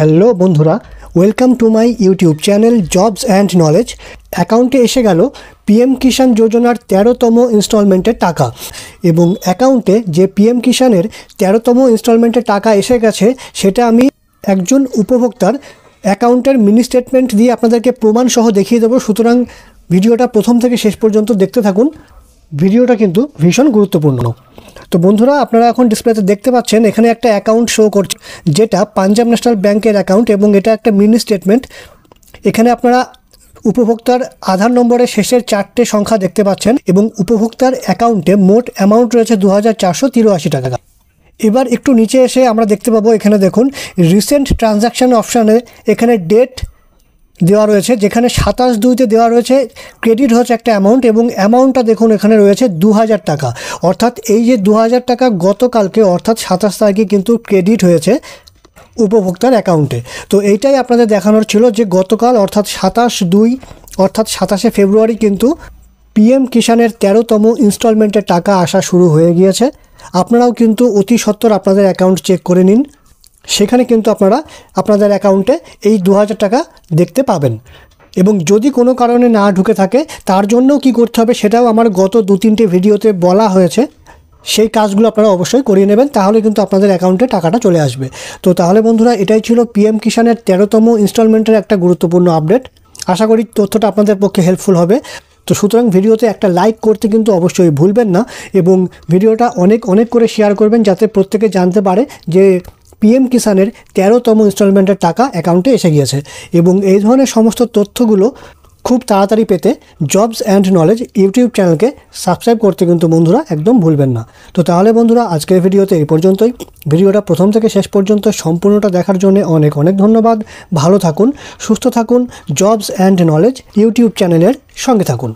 hello বন্ধুরা welcome to my YouTube channel jobs and knowledge অ্যাকাউন্টে এসে গেল পিএম কিষাণ যোজনার তেরোতম ইনস্টলমেন্টের টাকা এবং অ্যাকাউন্টে যে পিএম কিষাণের তেরোতম ইনস্টলমেন্টের টাকা এসে গেছে সেটা আমি একজন উপভোক্তার অ্যাকাউন্টের মিনি স্টেটমেন্ট দিয়ে আপনাদেরকে প্রমাণসহ দেখিয়ে দেবো সুতরাং ভিডিওটা প্রথম থেকে শেষ পর্যন্ত দেখতে থাকুন ভিডিওটা কিন্তু ভীষণ গুরুত্বপূর্ণ তো বন্ধুরা আপনারা এখন ডিসপ্লেতে দেখতে পাচ্ছেন এখানে একটা অ্যাকাউন্ট শো করছে যেটা পাঞ্জাব ন্যাশনাল ব্যাংকের অ্যাকাউন্ট এবং এটা একটা মিনি স্টেটমেন্ট এখানে আপনারা উপভোক্তার আধার নম্বরের শেষের চারটে সংখ্যা দেখতে পাচ্ছেন এবং উপভোক্তার অ্যাকাউন্টে মোট অ্যামাউন্ট রয়েছে দু হাজার টাকা এবার একটু নিচে এসে আমরা দেখতে পাবো এখানে দেখুন রিসেন্ট ট্রানজ্যাকশান অপশানে এখানে ডেট দেওয়া রয়েছে যেখানে সাতাশ দুইতে দেওয়া রয়েছে ক্রেডিট হচ্ছে একটা অ্যামাউন্ট এবং অ্যামাউন্টটা দেখুন এখানে রয়েছে দু হাজার টাকা অর্থাৎ এই যে দু হাজার টাকা গতকালকে অর্থাৎ সাতাশ তারিখে কিন্তু ক্রেডিট হয়েছে উপভোক্তার অ্যাকাউন্টে তো এইটাই আপনাদের দেখানোর ছিল যে গতকাল অর্থাৎ সাতাশ দুই অর্থাৎ সাতাশে ফেব্রুয়ারি কিন্তু পিএম কিষাণের তেরোতম ইনস্টলমেন্টের টাকা আসা শুরু হয়ে গিয়েছে আপনারাও কিন্তু অতি সত্বর আপনাদের অ্যাকাউন্ট চেক করে নিন সেখানে কিন্তু আপনারা আপনাদের অ্যাকাউন্টে এই দু টাকা দেখতে পাবেন এবং যদি কোনো কারণে না ঢুকে থাকে তার জন্যও কি করতে হবে সেটাও আমার গত দু তিনটে ভিডিওতে বলা হয়েছে সেই কাজগুলো আপনারা অবশ্যই করিয়ে নেবেন তাহলে কিন্তু আপনাদের অ্যাকাউন্টে টাকাটা চলে আসবে তো তাহলে বন্ধুরা এটাই ছিল পিএম কিষানের তেরোতম ইনস্টলমেন্টের একটা গুরুত্বপূর্ণ আপডেট আশা করি তথ্যটা আপনাদের পক্ষে হেল্পফুল হবে তো সুতরাং ভিডিওতে একটা লাইক করতে কিন্তু অবশ্যই ভুলবেন না এবং ভিডিওটা অনেক অনেক করে শেয়ার করবেন যাতে প্রত্যেকে জানতে পারে যে পিএম কিষানের তেরোতম ইনস্টলমেন্টের টাকা অ্যাকাউন্টে এসে গিয়েছে এবং এই ধরনের সমস্ত তথ্যগুলো খুব তাড়াতাড়ি পেতে জবস অ্যান্ড নলেজ ইউটিউব চ্যানেলকে সাবস্ক্রাইব করতে কিন্তু বন্ধুরা একদম ভুলবেন না তো তাহলে বন্ধুরা আজকের ভিডিওতে এই পর্যন্তই ভিডিওটা প্রথম থেকে শেষ পর্যন্ত সম্পূর্ণটা দেখার জন্য অনেক অনেক ধন্যবাদ ভালো থাকুন সুস্থ থাকুন জবস অ্যান্ড নলেজ ইউটিউব চ্যানেলের সঙ্গে থাকুন